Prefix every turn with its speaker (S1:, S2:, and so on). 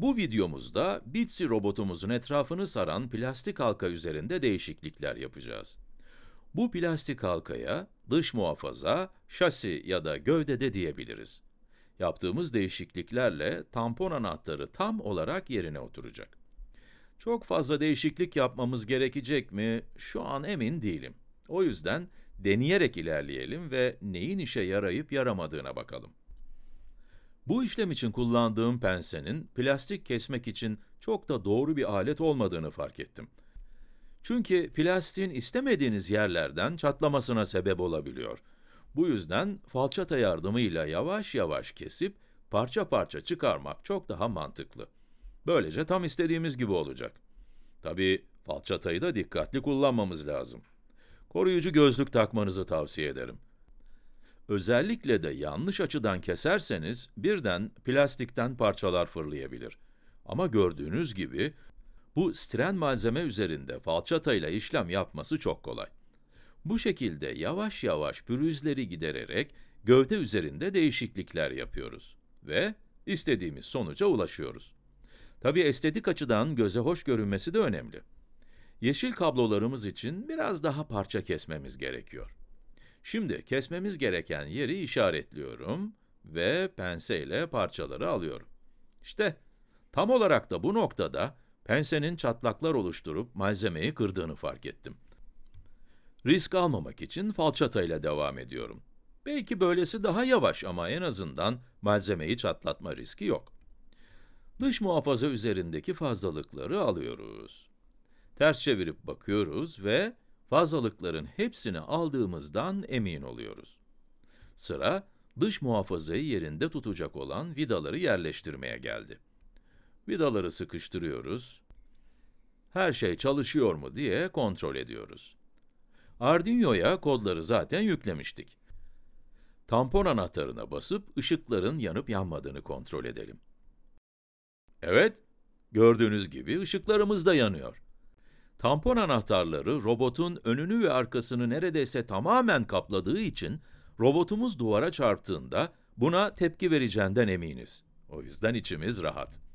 S1: Bu videomuzda Bitsy robotumuzun etrafını saran plastik halka üzerinde değişiklikler yapacağız. Bu plastik halkaya dış muhafaza, şasi ya da gövde de diyebiliriz. Yaptığımız değişikliklerle tampon anahtarı tam olarak yerine oturacak. Çok fazla değişiklik yapmamız gerekecek mi? Şu an emin değilim. O yüzden deneyerek ilerleyelim ve neyin işe yarayıp yaramadığına bakalım. Bu işlem için kullandığım pensenin plastik kesmek için çok da doğru bir alet olmadığını fark ettim. Çünkü plastiğin istemediğiniz yerlerden çatlamasına sebep olabiliyor. Bu yüzden falçata yardımıyla yavaş yavaş kesip parça parça çıkarmak çok daha mantıklı. Böylece tam istediğimiz gibi olacak. Tabii falçatayı da dikkatli kullanmamız lazım. Koruyucu gözlük takmanızı tavsiye ederim. Özellikle de yanlış açıdan keserseniz birden plastikten parçalar fırlayabilir. Ama gördüğünüz gibi bu stren malzeme üzerinde falçatayla işlem yapması çok kolay. Bu şekilde yavaş yavaş pürüzleri gidererek gövde üzerinde değişiklikler yapıyoruz ve istediğimiz sonuca ulaşıyoruz. Tabii estetik açıdan göze hoş görünmesi de önemli. Yeşil kablolarımız için biraz daha parça kesmemiz gerekiyor. Şimdi kesmemiz gereken yeri işaretliyorum ve penseyle parçaları alıyorum. İşte tam olarak da bu noktada pensenin çatlaklar oluşturup malzemeyi kırdığını fark ettim. Risk almamak için falçatayla devam ediyorum. Belki böylesi daha yavaş ama en azından malzemeyi çatlatma riski yok. Dış muhafaza üzerindeki fazlalıkları alıyoruz. Ters çevirip bakıyoruz ve fazlalıkların hepsini aldığımızdan emin oluyoruz. Sıra, dış muhafazayı yerinde tutacak olan vidaları yerleştirmeye geldi. Vidaları sıkıştırıyoruz, her şey çalışıyor mu diye kontrol ediyoruz. Arduino'ya kodları zaten yüklemiştik. Tampon anahtarına basıp ışıkların yanıp yanmadığını kontrol edelim. Evet, gördüğünüz gibi ışıklarımız da yanıyor. Tampon anahtarları robotun önünü ve arkasını neredeyse tamamen kapladığı için robotumuz duvara çarptığında buna tepki vereceğinden eminiz. O yüzden içimiz rahat.